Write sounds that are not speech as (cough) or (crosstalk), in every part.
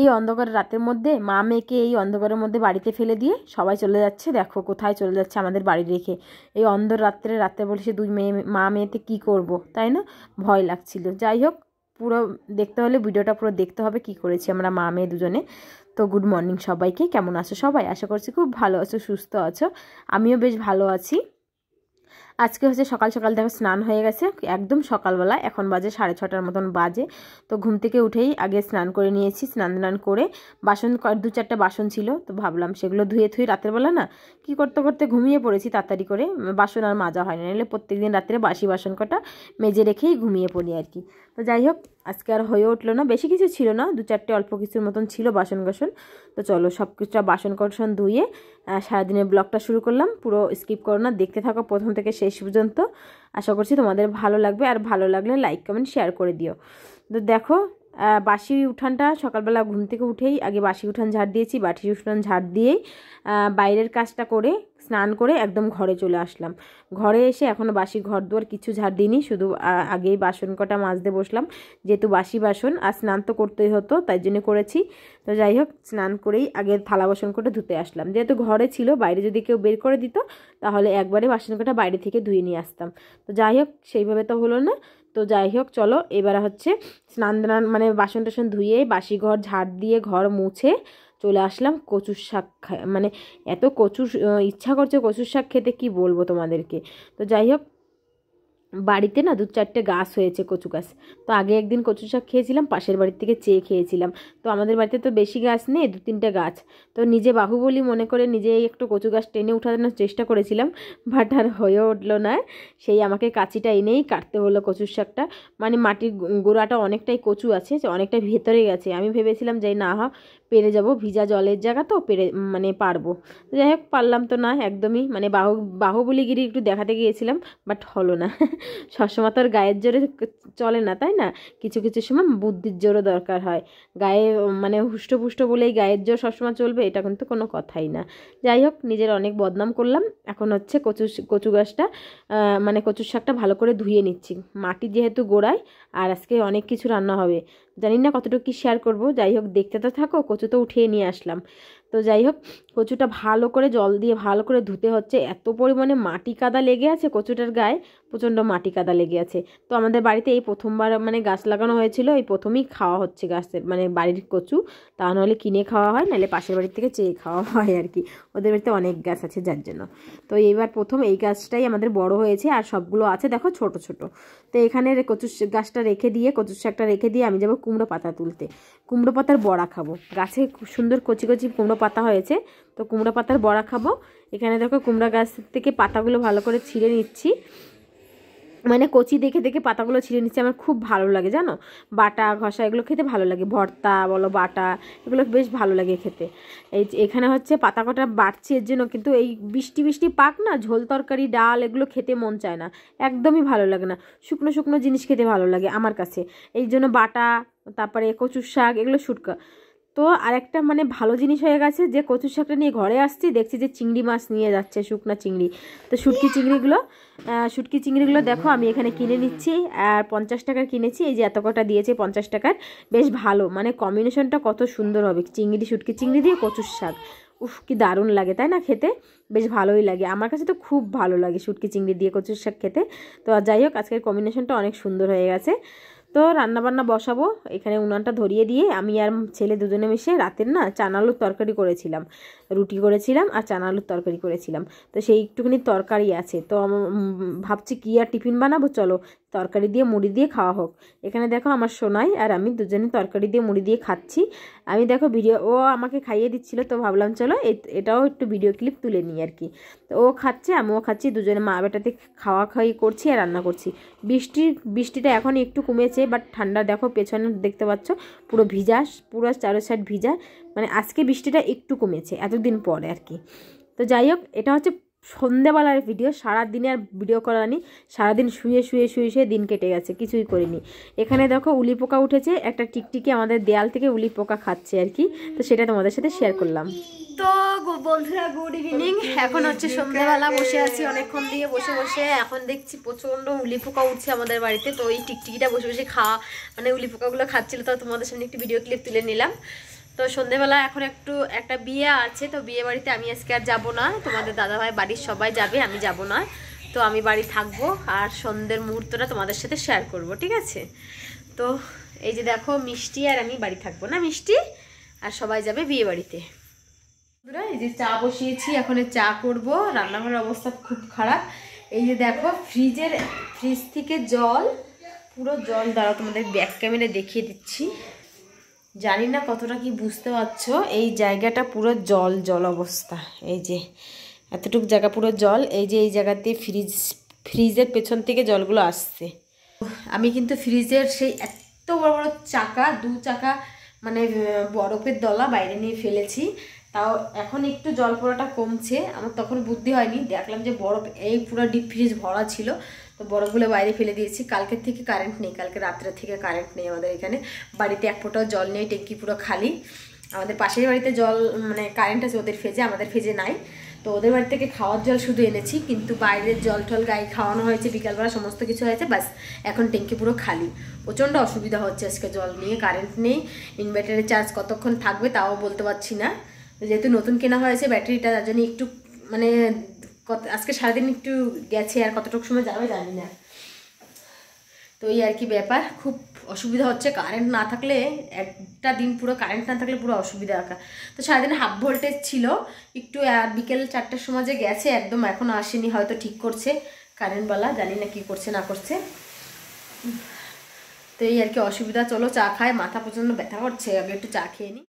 এই অন্ধকার রাতের মধ্যে মা মেয়েকে এই অন্ধকারের মধ্যে বাড়িতে ফেলে দিয়ে সবাই চলে যাচ্ছে দেখো কোথায় চলে যাচ্ছে আমাদের বাড়ি রেখে এই অন্ধ রাত্রে রাত্রে বলছে দুই মেয়ে মা মেয়েতে কি করব তাই না ভয় লাগছিল যাই হোক পুরো দেখতে হলে ভিডিওটা পুরো দেখতে হবে কি করেছি আমরা মা মেয়ে দুজনে তো গুড মর্নিং সবাইকে কেমন আছো সবাই আশা করছি খুব ভালো আছো সুস্থ আছো আমিও বেশ ভালো আছি আজকে হচ্ছে সকাল সকাল দেখো স্নান হয়ে গেছে একদম সকালবেলা এখন বাজে সাড়ে ছটার মতন বাজে তো ঘুম থেকে উঠেই আগে স্নান করে নিয়েছি স্নান স্নান করে বাসন দু চারটা বাসন ছিল তো ভাবলাম সেগুলো ধুয়ে ধুয়ে রাতের বেলা না কি করতে করতে ঘুমিয়ে পড়েছি তাড়াতাড়ি করে বাসন আর মাজা হয় না নাহলে প্রত্যেকদিন রাত্রে বাসি বাসন কটা মেজে রেখেই ঘুমিয়ে পড়ি আর কি তো যাই হোক আজকে আর হয়ে উঠলো না বেশি কিছু ছিল না দু চারটে অল্প কিছুর মতন ছিল বাসন কোসন তো চলো সব কিছুটা বাসন কোসন ধুয়ে সারাদিনের ব্লগটা শুরু করলাম পুরো স্কিপ করো না দেখতে থাকো প্রথম থেকে সে শেষ পর্যন্ত আশা করছি তোমাদের ভালো লাগবে আর ভালো লাগলে লাইক কমেন্ট শেয়ার করে দিও তো দেখো বাসি উঠানটা সকালবেলা ঘুম থেকে উঠেই আগে বাসি উঠান ঝাড় দিয়েছি বাসি উঠান ঝাড় দিয়েই বাইরের কাজটা করে স্নান করে একদম ঘরে চলে আসলাম ঘরে এসে এখনও বাসি ঘর দুয়ার কিছু ঝাড় দিইনি শুধু আগেই বাসন কটা মাজতে বসলাম যেহেতু বাসি বাসন আর স্নান তো করতেই হতো তাই জন্য করেছি তো যাই হোক স্নান করেই আগে থালা বাসন কটা ধুতে আসলাম যেহেতু ঘরে ছিল বাইরে যদি কেউ বের করে দিত তাহলে একবারে বাসন কটা বাইরে থেকে ধুয়ে নিয়ে আসতাম তো যাই হোক সেইভাবে তো হলো না তো যাই হোক চলো এবার হচ্ছে স্নান মানে বাসন টাসন ধুয়ে বাসি ঘর ঝাড় দিয়ে ঘর মুছে চলে আসলাম কচুর শাক খায় মানে এত কচুর ইচ্ছা করছে কচুর শাক খেতে কি বলবো তোমাদেরকে তো যাই হোক বাড়িতে না দু চারটে গাছ হয়েছে কচু গাছ তো আগে একদিন কচু শাক খেয়েছিলাম পাশের বাড়ির থেকে চেয়ে খেয়েছিলাম তো আমাদের বাড়িতে তো বেশি গাছ নেই দু তিনটে গাছ তো নিজে বাহুবলি মনে করে নিজেই একটু কচু গাছ টেনে উঠানোর চেষ্টা করেছিলাম বাট আর হয়ে উঠলো না সেই আমাকে কাঁচিটা এনেই কাটতে হলো কচুর শাকটা মানে মাটির গোড়াটা অনেকটাই কচু আছে অনেকটা ভেতরে গেছে আমি ভেবেছিলাম যে না হোক পেরে যাব ভিজা জলের জায়গা তো পেরে মানে পারবো যাই হোক পারলাম তো না একদমই মানে বাহু বাহুবলিগিরি একটু দেখাতে গিয়েছিলাম বাট হলো না (laughs) সবসময় তো আর গায়ের জোরে চলে না তাই না কিছু কিছু সময় বুদ্ধির জোরও দরকার হয় গায়ে মানে হুষ্টপুষ্ট বলেই গায়ের জোর সবসময় চলবে এটা কিন্তু কোনো কথাই না যাই হোক নিজের অনেক বদনাম করলাম এখন হচ্ছে কচু কচু গাছটা মানে কচুর শাকটা ভালো করে ধুয়ে নিচ্ছি মাটি যেহেতু গোড়ায় আর আজকে অনেক কিছু রান্না হবে জানি না কতটুকু কি শেয়ার করবো যাই হোক দেখতে তো থাকো কচু তো উঠিয়ে নিয়ে আসলাম তো যাই হোক কচুটা ভালো করে জল দিয়ে ভালো করে ধুতে হচ্ছে এত পরিমাণে মাটি কাদা লেগে আছে কচুটার গায়ে প্রচণ্ড মাটি কাদা লেগে আছে তো আমাদের বাড়িতে এই প্রথমবার মানে গাছ লাগানো হয়েছিল এই প্রথমেই খাওয়া হচ্ছে গাছের মানে বাড়ির কচু তা নাহলে কিনে খাওয়া হয় নাহলে পাশের বাড়ির থেকে চেয়ে খাওয়া (laughs) হয় আর কি ওদের বাড়িতে অনেক গাছ আছে যার জন্য তো এইবার প্রথম এই গাছটাই আমাদের বড় হয়েছে আর সবগুলো আছে দেখো ছোট ছোট তো এখানে কচু গাছটা রেখে দিয়ে কচু শাকটা রেখে দিয়ে আমি যাবো কুমড়ো পাতা তুলতে কুমড়ো পাতার বড়া খাবো গাছে খুব সুন্দর কচি কচি কুমড়ো কুমড়ো পাতা হয়েছে তো কুমড়ো পাতার বড়া খাবো এখানে দেখো কুমড়া গাছ থেকে পাতাগুলো ভালো করে ছিঁড়ে নিচ্ছি মানে কচি দেখে দেখে পাতাগুলো ছিঁড়ে নিচ্ছে আমার খুব ভালো লাগে জানো বাটা ঘষা এগুলো খেতে ভালো লাগে ভর্তা বলো বাটা এগুলো বেশ ভালো লাগে খেতে এই এখানে হচ্ছে পাতা কটা বাড়ছে এর জন্য কিন্তু এই বৃষ্টি বৃষ্টি পাক না ঝোল তরকারি ডাল এগুলো খেতে মন চায় না একদমই ভালো লাগে না শুকনো শুকনো জিনিস খেতে ভালো লাগে আমার কাছে এই জন্য বাটা তারপরে কচুর শাক এগুলো শুটকা তো আরেকটা মানে ভালো জিনিস হয়ে গেছে যে কচু শাকটা নিয়ে ঘরে আসছি দেখছি যে চিংড়ি মাছ নিয়ে যাচ্ছে শুকনা চিংড়ি তো শুটকি চিংড়িগুলো শুটকি চিংড়িগুলো দেখো আমি এখানে কিনে নিচ্ছি আর পঞ্চাশ টাকার কিনেছি এই যে এত কটা দিয়েছে পঞ্চাশ টাকার বেশ ভালো মানে কম্বিনেশনটা কত সুন্দর হবে চিংড়ি শুটকি চিংড়ি দিয়ে কচুর শাক উফ কি দারুণ লাগে তাই না খেতে বেশ ভালোই লাগে আমার কাছে তো খুব ভালো লাগে শুটকি চিংড়ি দিয়ে কচুর শাক খেতে তো যাই হোক আজকের কম্বিনেশনটা অনেক সুন্দর হয়ে গেছে তো রান্নাবান্না বসাবো এখানে উনানটা ধরিয়ে দিয়ে আমি আর ছেলে দুজনে মিশে রাতের না চানালুর তরকারি করেছিলাম রুটি করেছিলাম আর চানালুর তরকারি করেছিলাম তো সেই একটুখানি তরকারি আছে তো ভাবছি কী আর টিফিন বানাবো চলো তরকারি দিয়ে মুড়ি দিয়ে খাওয়া হোক এখানে দেখো আমার সোনাই আর আমি দুজনে তরকারি দিয়ে মুড়ি দিয়ে খাচ্ছি আমি দেখো ভিডিও ও আমাকে খাইয়ে দিচ্ছিলো তো ভাবলাম চলো এটাও একটু ভিডিও ক্লিপ তুলে নিই আর কি তো ও খাচ্ছে আমিও খাচ্ছি দুজনে মা বেটাতে খাওয়া খাওয়াই করছি আর রান্না করছি বৃষ্টির বৃষ্টিটা এখন একটু কমেছে বাট ঠান্ডা দেখো পেছনে দেখতে পাচ্ছ পুরো ভিজা পুরো চারো সাইড ভিজা মানে আজকে বৃষ্টিটা একটু কমেছে এতদিন পরে আর কি তো যাই হোক এটা হচ্ছে সন্ধ্যেবেলার ভিডিও দিনে আর ভিডিও করা নেই সারাদিন শুয়ে শুয়ে শুয়ে শুয়ে দিন কেটে গেছে কিছুই করিনি এখানে দেখো উলি পোকা উঠেছে একটা টিকটিকি আমাদের দেয়াল থেকে উলি পোকা খাচ্ছে আর কি তো সেটা তোমাদের সাথে শেয়ার করলাম তো বন্ধুরা গুড ইভিনিং এখন হচ্ছে সন্ধ্যাবেলা বসে আছি অনেকক্ষণ দিয়ে বসে বসে এখন দেখছি প্রচণ্ড উলি পোকা উঠছে আমাদের বাড়িতে তো এই টিকটিকিটা বসে বসে খাওয়া মানে উলি পোকাগুলো খাচ্ছিল তো তোমাদের সামনে একটি ভিডিও ক্লিপ তুলে নিলাম তো সন্ধ্যেবেলা এখন একটু একটা বিয়ে আছে তো বিয়ে বাড়িতে আমি আজকে আর যাবো না তোমাদের দাদাভাই বাড়ির সবাই যাবে আমি যাব না তো আমি বাড়ি থাকবো আর সন্ধ্যের মুহূর্তটা তোমাদের সাথে শেয়ার করব ঠিক আছে তো এই যে দেখো মিষ্টি আর আমি বাড়ি থাকবো না মিষ্টি আর সবাই যাবে বিয়ে বাড়িতে বন্ধুরা এই যে চা বসিয়েছি এখন চা করব রান্নাঘরের অবস্থা খুব খারাপ এই যে দেখো ফ্রিজের ফ্রিজ থেকে জল পুরো জল দ্বারা তোমাদের ব্যাক ক্যামেরা দেখিয়ে দিচ্ছি জানি না কতটা কি বুঝতে পারছো এই জায়গাটা পুরো জল জল অবস্থা এই যে এতটুকু জায়গা পুরো জল এই যে এই জায়গাতে ফ্রিজ ফ্রিজের পেছন থেকে জলগুলো আসছে আমি কিন্তু ফ্রিজের সেই এত বড় বড় চাকা দু চাকা মানে বরফের দলা বাইরে নিয়ে ফেলেছি তাও এখন একটু জল পড়াটা কমছে আমার তখন বুদ্ধি হয়নি দেখলাম যে বরফ এই পুরো ডিপ ফ্রিজ ভরা ছিল তো বরফগুলো বাইরে ফেলে দিয়েছি কালকের থেকে কারেন্ট নেই কালকে রাত্রে থেকে কারেন্ট নেই আমাদের এখানে বাড়িতে এক ফোটাও জল নেই ট্যাঙ্কি পুরো খালি আমাদের পাশের বাড়িতে জল মানে কারেন্ট আছে ওদের ফেজে আমাদের ফেজে নাই তো ওদের বাড়ি থেকে খাওয়ার জল শুধু এনেছি কিন্তু বাইরের জল টল গায়ে খাওয়ানো হয়েছে বিকালবেলা সমস্ত কিছু হয়েছে বাস এখন ট্যাঙ্কি পুরো খালি প্রচণ্ড অসুবিধা হচ্ছে আজকে জল নিয়ে কারেন্ট নেই ইনভার্টারের চার্জ কতক্ষণ থাকবে তাও বলতে পারছি না যেহেতু নতুন কেনা হয়েছে ব্যাটারিটা তার জন্য একটু মানে কত আজকে সারাদিন একটু গেছে আর কতটুকু সময় যাবে জানি না তো এই আর কি ব্যাপার খুব অসুবিধা হচ্ছে কারেন্ট না থাকলে একটা দিন পুরো কারেন্ট না থাকলে পুরো অসুবিধা আঁকা তো সারাদিন হাফ ভোল্টেজ ছিল একটু বিকেল চারটার সময় যে গেছে একদম এখনও আসেনি হয়তো ঠিক করছে কারেন্টওয়ালা জানি না কি করছে না করছে তো এই আর কি অসুবিধা চলো চা খায় মাথা পর্যন্ত ব্যথা করছে আগে একটু চা খেয়ে নিই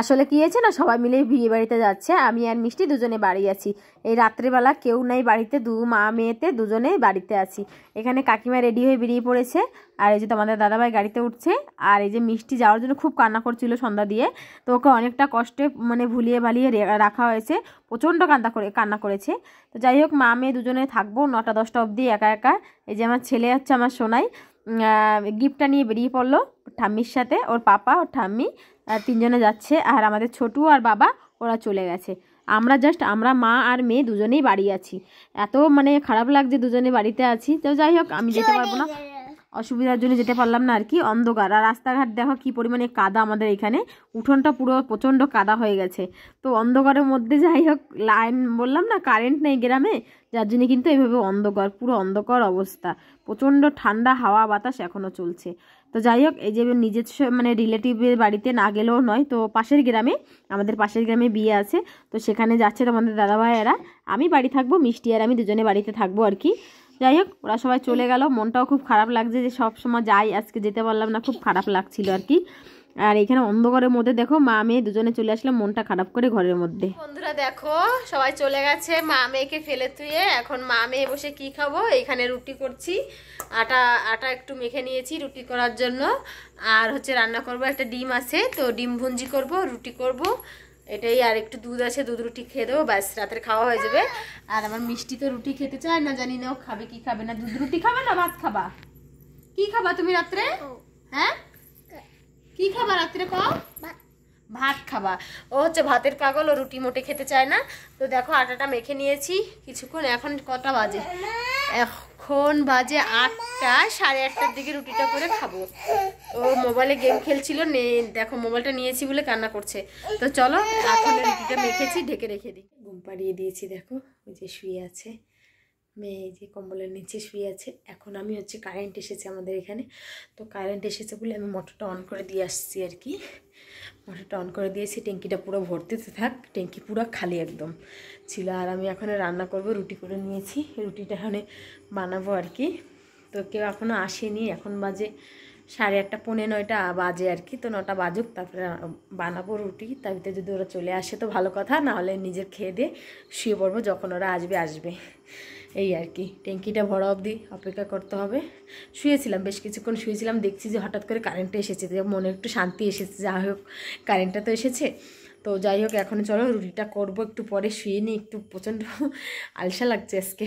আসলে কি হয়েছে না সবাই মিলে বিয়ে বাড়িতে যাচ্ছে আমি আর মিষ্টি দুজনে বাড়ি আছি এই রাত্রেবেলা কেউ নাই বাড়িতে দু মা মেয়েতে দুজনেই বাড়িতে আছি এখানে কাকিমা রেডি হয়ে বেরিয়ে পড়েছে আর এই যে তোমাদের দাদাভাই গাড়িতে উঠছে আর এই যে মিষ্টি যাওয়ার জন্য খুব কান্না করছিল সন্ধ্যা দিয়ে তো ওকে অনেকটা কষ্টে মানে ভুলিয়ে ভালিয়ে রাখা হয়েছে প্রচণ্ড কান্না করে কান্না করেছে তো যাই হোক মা মেয়ে দুজনে থাকবো নটা দশটা অবধি একা একা এই যে আমার ছেলে হচ্ছে আমার সোনাই গিফটটা নিয়ে বেরিয়ে পড়লো ঠাম্মির সাথে ওর পাপা ওর ঠাম্মি আর তিনজনে যাচ্ছে আর আমাদের ছোটু আর বাবা ওরা চলে গেছে আমরা জাস্ট আমরা মা আর মেয়ে দুজনেই বাড়ি আছি এত মানে খারাপ লাগছে দুজনে বাড়িতে আছি তো যাই হোক আমি যেতে পারবো না অসুবিধার জন্য যেতে পারলাম না আর কি অন্ধকার আর রাস্তাঘাট দেখো কি পরিমাণে কাদা আমাদের এখানে উঠোনটা পুরো প্রচণ্ড কাদা হয়ে গেছে তো অন্ধকারের মধ্যে যাই হোক লাইন বললাম না কারেন্ট নেই গ্রামে যার জন্য কিন্তু এইভাবে অন্ধকার পুরো অন্ধকার অবস্থা প্রচণ্ড ঠান্ডা হাওয়া বাতাস এখনও চলছে তো যাই হোক এই যে নিজস্ব মানে রিলেটিভের বাড়িতে না গেলেও নয় তো পাশের গ্রামে আমাদের পাশের গ্রামে বিয়ে আছে তো সেখানে যাচ্ছে তোমাদের দাদাভাইয়েরা আমি বাড়ি থাকবো মিষ্টি আর আমি দুজনে বাড়িতে থাকবো আর কি যাই হোক ওরা সবাই চলে গেল মনটাও খুব খারাপ লাগছে যে সব সময় যাই আজকে যেতে পারলাম না খুব খারাপ লাগছিল আর কি আর এখানে অন্ধকারের মধ্যে দেখো মা মেয়ে দুজনে চলে আসলে মনটা খারাপ করে ঘরের মধ্যে বন্ধুরা দেখো সবাই চলে গেছে মা মেয়েকে ফেলে তুইয়ে এখন মা মেয়ে বসে কি খাবো এখানে রুটি করছি আটা আটা একটু মেখে নিয়েছি রুটি করার জন্য আর হচ্ছে রান্না করব একটা ডিম আছে তো ডিম ভুঞ্জি করব রুটি করব এটাই আর একটু দুধ আছে দুধ রুটি খেয়ে দেবো ব্যাস রাতের খাওয়া হয়ে যাবে আর আমার মিষ্টি তো রুটি খেতে চায় না জানি না ও খাবে কি খাবে না দুধ রুটি খাবে না ভাত খাবা কি খাবা তুমি রাত্রে হ্যাঁ কি খাবা রাত্রে কও ভাত খাবা ও হচ্ছে ভাতের পাগল ও রুটি মোটে খেতে চায় না তো দেখো আটাটা মেখে নিয়েছি কিছুক্ষণ এখন কটা বাজে এখন এখন বাজে আটটা সাড়ে আটটার দিকে রুটিটা করে খাবো ও মোবাইলে গেম খেলছিল দেখো মোবাইলটা নিয়েছি বলে কান্না করছে তো চলো এখন রুটিটা মেখেছি ঢেকে রেখে দিই ঘুম পাড়িয়ে দিয়েছি দেখো ওই যে শুয়ে আছে মেয়ে এই যে কম্বলের নিচে শুয়ে আছে এখন আমি হচ্ছে কারেন্ট এসেছে আমাদের এখানে তো কারেন্ট এসেছে বলে আমি মোটরটা অন করে দিয়ে আসছি আর কি মোটরটা অন করে দিয়েছি ট্যাঙ্কিটা পুরো ভর্তিতে থাক ট্যাঙ্কি পুরো খালি একদম ছিল আর আমি এখন রান্না করব রুটি করে নিয়েছি রুটিটা এখানে বানাবো আর কি তো কেউ এখনও আসেনি এখন বাজে সাড়ে আটটা পনে নয়টা বাজে আর কি তো নটা বাজুক তারপরে বানাবো রুটি তার ভিতরে যদি ওরা চলে আসে তো ভালো কথা নাহলে নিজের খেয়ে দিয়ে শুয়ে পড়বো যখন ওরা আসবে আসবে এই আর কি ট্যাঙ্কিটা ভরা অবধি অপেক্ষা করতে হবে শুয়েছিলাম বেশ কিছুক্ষণ শুয়েছিলাম দেখছি যে হঠাৎ করে কারেন্টটা এসেছে যে মনে একটু শান্তি এসেছে যা হোক কারেন্টটা তো এসেছে তো যাই হোক এখন চলো রুটিটা করবো একটু পরে শুয়ে নিই একটু প্রচণ্ড আলসা লাগছে আজকে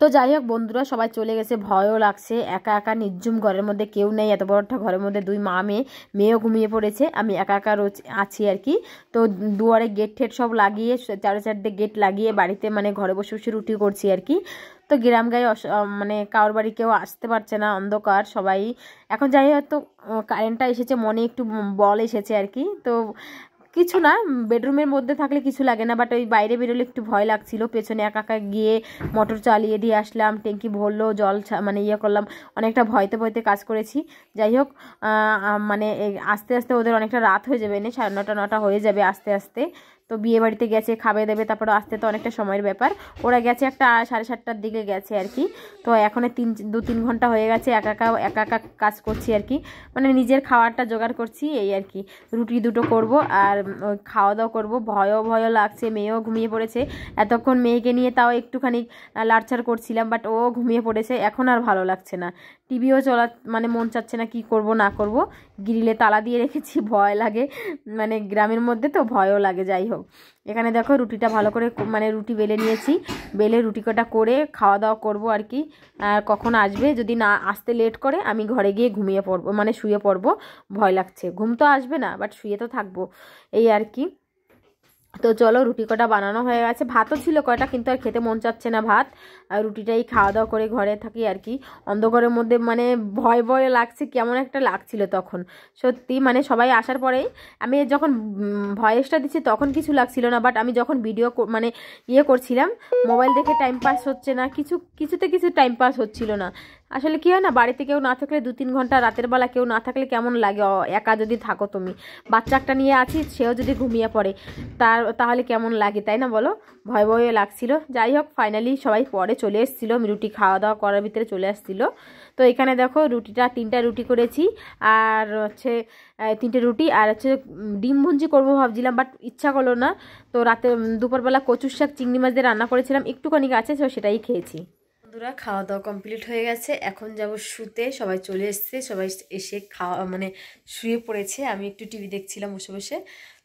তো যাই হোক বন্ধুরা সবাই চলে গেছে ভয়ও লাগছে একা একা নির্জুম ঘরের মধ্যে কেউ নেই এত বড় একটা ঘরের মধ্যে দুই মা মেয়ে মেয়েও ঘুমিয়ে পড়েছে আমি একা একা রোজ আছি আর কি তো দুয়ারে গেট ঠেট সব লাগিয়ে চারো চারটে গেট লাগিয়ে বাড়িতে মানে ঘরে বসে বসে রুটি করছি আর কি তো গ্রাম গায়ে মানে কারোর বাড়ি কেউ আসতে পারছে না অন্ধকার সবাই এখন যাই হয়তো কারেন্টটা এসেছে মনে একটু বল এসেছে আর কি তো কিছু না বেডরুমের মধ্যে থাকলে কিছু লাগে না বাট ওই বাইরে বেরোলে একটু ভয় লাগছিল পেছনে একা একা গিয়ে মোটর চালিয়ে দিয়ে আসলাম ট্যাঙ্কি ভরলো জল মানে ইয়ে করলাম অনেকটা ভয়তে ভয়তে কাজ করেছি যাই হোক মানে আস্তে আস্তে ওদের অনেকটা রাত হয়ে যাবে না সাড়ে নটা নটা হয়ে যাবে আস্তে আস্তে তো বিয়ে বাড়িতে গেছে খাবে দেবে তারপরে আসতে তো অনেকটা সময়ের ব্যাপার ওরা গেছে একটা সাড়ে সাতটার দিকে গেছে আর কি তো এখন তিন দু তিন ঘন্টা হয়ে গেছে একা একা একা কাজ করছি আর কি মানে নিজের খাওয়ারটা জোগাড় করছি এই আর কি রুটি দুটো করব আর খাওয়া দাওয়া করবো ভয়ও ভয়ও লাগছে মেয়েও ঘুমিয়ে পড়েছে এতক্ষণ মেয়েকে নিয়ে তাও একটুখানি লাড়চাড় করছিলাম বাট ও ঘুমিয়ে পড়েছে এখন আর ভালো লাগছে না টিভিও চলা মানে মন চাচ্ছে না কি করব না করব গ্রিলে তালা দিয়ে রেখেছি ভয় লাগে মানে গ্রামের মধ্যে তো ভয়ও লাগে যাই হোক এখানে দেখো রুটিটা ভালো করে মানে রুটি বেলে নিয়েছি বেলে রুটি কটা করে খাওয়া দাওয়া করব আর কি কখন আসবে যদি না আসতে লেট করে আমি ঘরে গিয়ে ঘুমিয়ে পড়বো মানে শুয়ে পড়বো ভয় লাগছে ঘুম তো আসবে না বাট শুয়ে তো থাকবো এই আর কি তো চলো রুটি কটা বানানো হয়ে গেছে ভাতও ছিল কয়টা কিন্তু আর খেতে মন চাচ্ছে না ভাত আর রুটিটাই খাওয়া দাওয়া করে ঘরে থাকি আর কি অন্ধকারের মধ্যে মানে ভয় ভয় লাগছে কেমন একটা লাগছিল তখন সত্যি মানে সবাই আসার পরেই আমি যখন ভয়েসটা দিচ্ছি তখন কিছু লাগছিল না বাট আমি যখন ভিডিও মানে ইয়ে করছিলাম মোবাইল দেখে টাইম পাস হচ্ছে না কিছু কিছুতে কিছু টাইম পাস হচ্ছিল না আসলে কি হয় না বাড়িতে কেউ না থাকলে দু তিন ঘন্টা রাতের বেলা কেউ না থাকলে কেমন লাগে একা যদি থাকো তুমি বাচ্চা একটা নিয়ে আছি সেও যদি ঘুমিয়ে পড়ে তার তাহলে কেমন লাগে তাই না বলো ভয় ভয়ে লাগছিল যাই হোক ফাইনালি সবাই পরে চলে এসেছিলো রুটি খাওয়া দাওয়া করার ভিতরে চলে আসছিলো তো এখানে দেখো রুটিটা তিনটা রুটি করেছি আর হচ্ছে তিনটে রুটি আর হচ্ছে ডিম ভুঞ্জি করবো ভাবছিলাম বাট ইচ্ছা করলো না তো রাতে দুপুরবেলা কচুর শাক চিংড়ি মাছ দিয়ে রান্না করেছিলাম একটুখানি আছে সেটাই খেয়েছি বন্ধুরা খাওয়া দাওয়া কমপ্লিট হয়ে গেছে এখন যাব শুতে সবাই চলে এসছে সবাই এসে খাওয়া মানে শুয়ে পড়েছে আমি একটু টিভি দেখছিলাম বসে বসে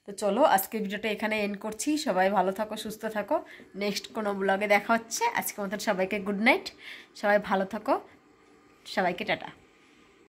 তো চলো আজকের ভিডিওটা এখানে এন্ড করছি সবাই ভালো থাকো সুস্থ থাকো নেক্সট কোনো ব্লগে দেখা হচ্ছে আজকের মতন সবাইকে গুড নাইট সবাই ভালো থাকো সবাইকে টাটা